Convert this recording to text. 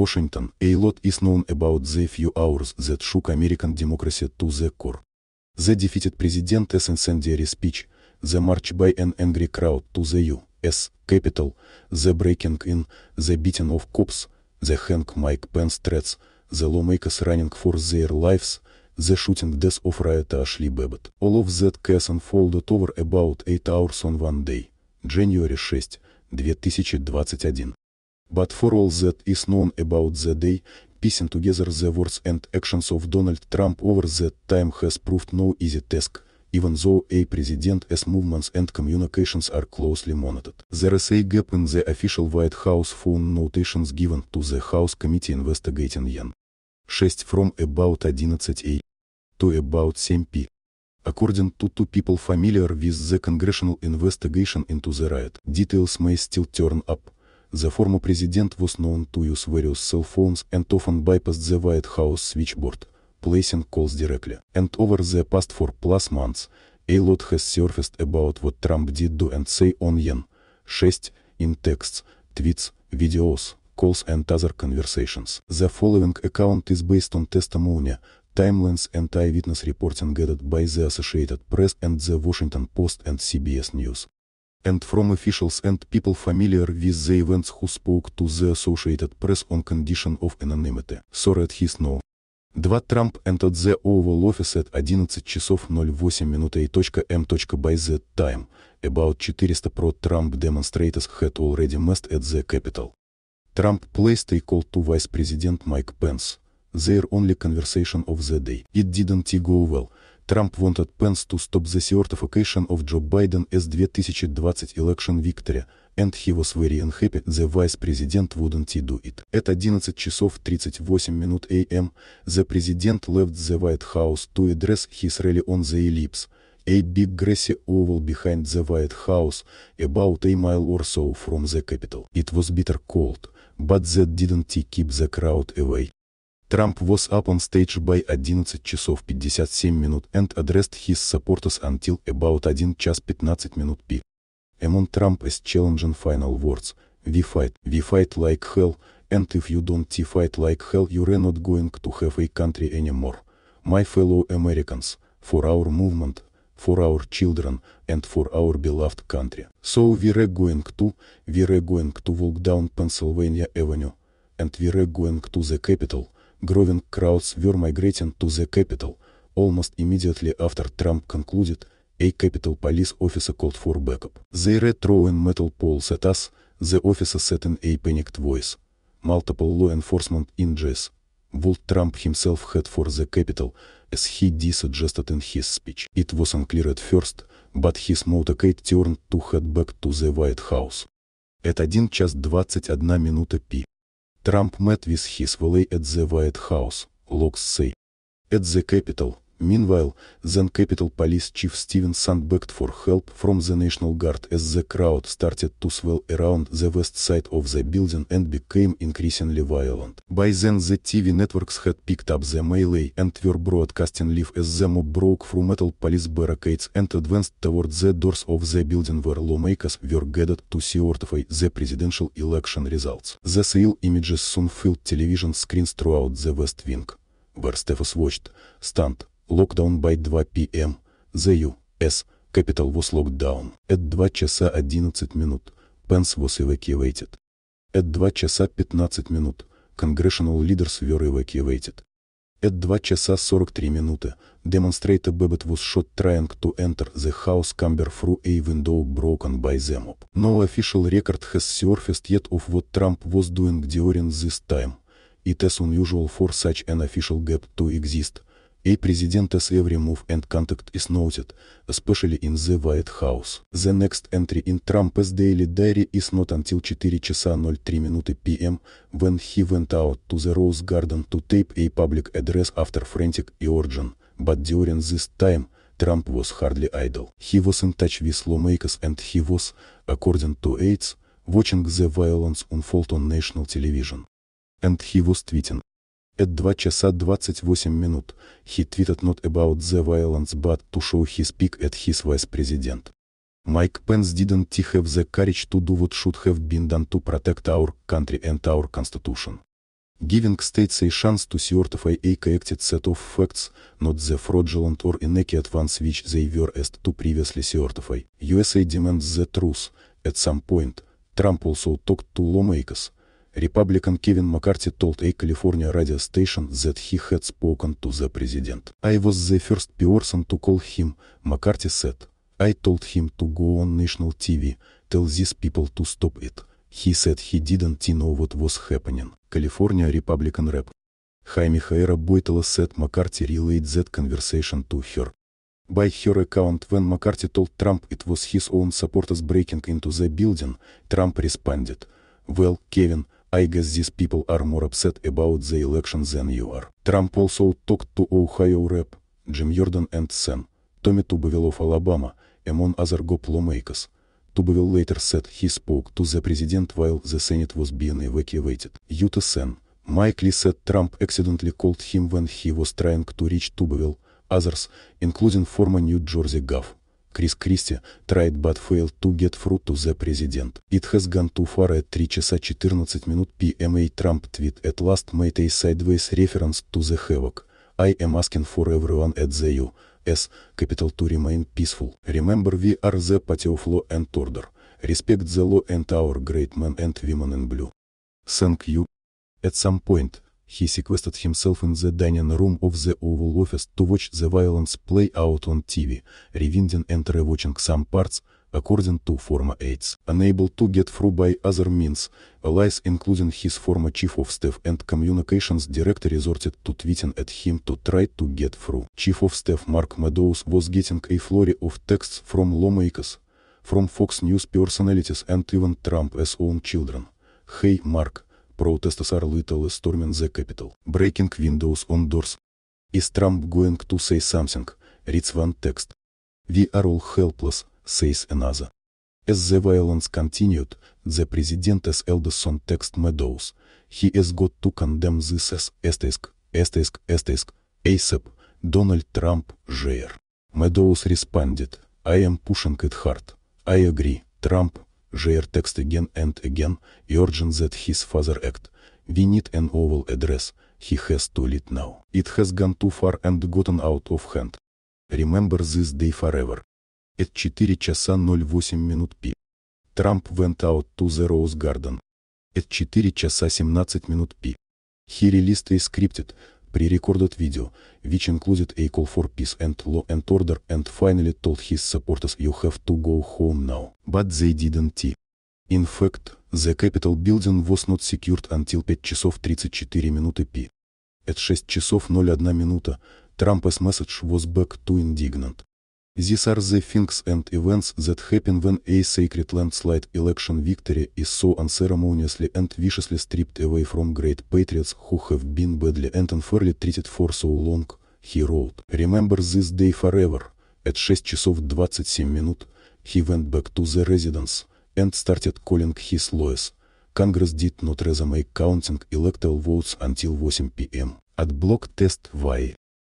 Washington, a lot is known about the few hours that shook American democracy to the core. The defeated president's incendiary speech, the march by an angry crowd to the U.S. capital, the breaking in, the beating of cops, the Hank Mike Pence threats, the lawmakers running for their lives, the shooting death of Rayata Ashley Babbitt. All of that chaos unfolded over about 8 hours on one day, January 6, 2021. But for all that is known about the day, piecing together the words and actions of Donald Trump over that time has proved no easy task, even though a president's movements and communications are closely monitored. There is a gap in the official White House phone notations given to the House Committee investigating Yan. 6 from about 11 a. to about 7 p. According to two people familiar with the congressional investigation into the riot, details may still turn up. The former president was known to use various cell phones and often bypassed the White House switchboard, placing calls directly. And over the past four plus months, a lot has surfaced about what Trump did do and say on Yen 6 in texts, tweets, videos, calls and other conversations. The following account is based on testimony, timelines and eyewitness reporting gathered by the Associated Press and the Washington Post and CBS News and from officials and people familiar with the events who spoke to the Associated Press on condition of anonymity. Sorry at his no. 2. Трамп entered the Oval Office at 11 часов 08 минуты .m. by the time. About 400 pro-Trump demonstrators had already massed at the Capitol. Trump placed a call to Vice President Mike Pence. Their only conversation of the day. It didn't go well. Trump wanted Pence to stop the sort of occasion of Joe Biden as 2020 election victory, and he was very unhappy the vice president wouldn't do it. At 11 часов 38 минут AM, the president left the White House to address his rally on the ellipse, a big grassy oval behind the White House, about a mile or so from the capital. It was bitter cold, but that didn't keep the crowd away. Trump was up on stage by 11 часов 57 минут and addressed his supporters until about 1 час 15 минут p. Among is challenging final words, we fight, we fight like hell, and if you don't fight like hell you're not going to have a country anymore. My fellow Americans, for our movement, for our children, and for our beloved country. So we're going to, we're going to walk down Pennsylvania Avenue, and we're going to the Capitol, Groving crowds were migrating to the capital. Almost immediately after Trump concluded, a capital police officer called for backup. They read throwing metal poles at us, the officer said in a panicked voice. Multiple law enforcement injuries. Would Trump himself head for the capital, as he did suggested in his speech. It was unclear at first, but his motorcade turned to head back to the White House. At 1 час 21 минута пи. Trump met with his valet at the White House, Locke say. At the Capitol, Meanwhile, then Capital Police Chief Steven Sand begged for help from the National Guard as the crowd started to swell around the west side of the building and became increasingly violent. By then the TV networks had picked up the melee and were broadcasting live as the mob broke through metal police barricades and advanced toward the doors of the building where lawmakers were gathered to certify the presidential election results. The surreal images soon filled television screens throughout the West Wing, where staffers watched, stunned, Lockdown by 2 p.m. The U.S. Capital was locked down. At 2 часа 11 минут. Pence was evacuated. At 2 часа 15 минут. Congressional leaders were evacuated. At 2 часа 43 минуты demonstrator Babbitt was shot trying to enter the house camber through a window broken by the mob. No official record has surfaced yet of what Trump was doing during this time. It is unusual for such an official gap to exist, A president's every move and contact is noted, especially in the White House. The next entry in Trump's daily diary is not until 4 часа 03 минуты p.m., when he went out to the Rose Garden to tape a public address after frantic Georgian, but during this time, Trump was hardly idle. He was in touch with lawmakers and he was, according to aides, watching the violence unfold on national television. And he was tweeting at 2 часа 28 минут, he tweeted not about the violence but to show his pick at his vice president. Mike Pence didn't have the courage to do what should have been done to protect our country and our constitution. Giving states a chance to certify a corrected set of facts, not the fraudulent or inaccurate ones which they were asked to previously certify. USA demands the truth. At some point, Trump also talked to lawmakers, Republican Кевин Маккарти told a California radio station that he had spoken to the president. I was the first person to call him, Маккарти said. I told him to go on national TV, tell these people to stop it. He said he didn't know what was happening. California Republican Rep. Jaime Хаэра Бойтела said Маккарти relayed that conversation to her. By her account, when McCarthy told Trump it was his own supporters breaking into the building, Trump responded, Well, Kevin, I guess these people are more upset about the election than you are. Trump also talked to Ohio Rep. Jim Jordan and Sen, Tommy Tuberville of Alabama, among other GOP lawmakers. Tuberville later said he spoke to the president while the Senate was being evacuated. Utah Sen, Mike Lee said Trump accidentally called him when he was trying to reach Tuberville, others, including former New Jersey Gov. Крис Кристи tried but failed to get through to the It has gone too far at 3 часа 14 минут PM a Trump tweet at last made a sideways reference to the havoc. I am asking for everyone at the U. S. Capital to remain peaceful. Remember we are the party of law and order. Respect the law and our great men and women in blue. Thank you. At some point, he sequestered himself in the dining room of the Oval Office to watch the violence play out on TV, rewinding and rewatching some parts, according to former aides. Unable to get through by other means, allies including his former chief of staff and communications director resorted to tweeting at him to try to get through. Chief of staff Mark Meadows was getting a flurry of texts from lawmakers, from Fox News personalities and even Trump as own children. Hey Mark, protesters are little storming the capital, breaking windows on doors. Is Trump going to say something? Reads one text. We are all helpless, says another. As the violence continued, the president's eldest son, text meadows. He has got to condemn this as asterisk, asterisk, asterisk, ASAP, Donald Trump, Jr. Meadows responded, I am pushing it hard. I agree, Trump, Жейр текст again and again, urging that his father act. We need an oval address. He has to lead now. It has gone too far and gotten out of hand. Remember this day forever. At 4 часа 08 минут пи. Трамп went out to the Rose Garden. At 4 часа 17 минут пи. He released a scripted, pre-recorded video, which included a call for peace and law and order and finally told his supporters you have to go home now. But they didn't. In fact, the Capitol building was not secured until 5 часов 34 минуты p. At 6 часов 01 минута, Trump's message was back to indignant. These are the things and events that happen when a sacred landslide election victory is so unceremoniously and viciously stripped away from great patriots who have been badly and unfairly treated for so long, he wrote. Remember this day forever. At 6 часов 27 минут, he went back to the residence and started calling his lawyers. Congress did not resume counting electoral votes until 8 p.m. At block test Y.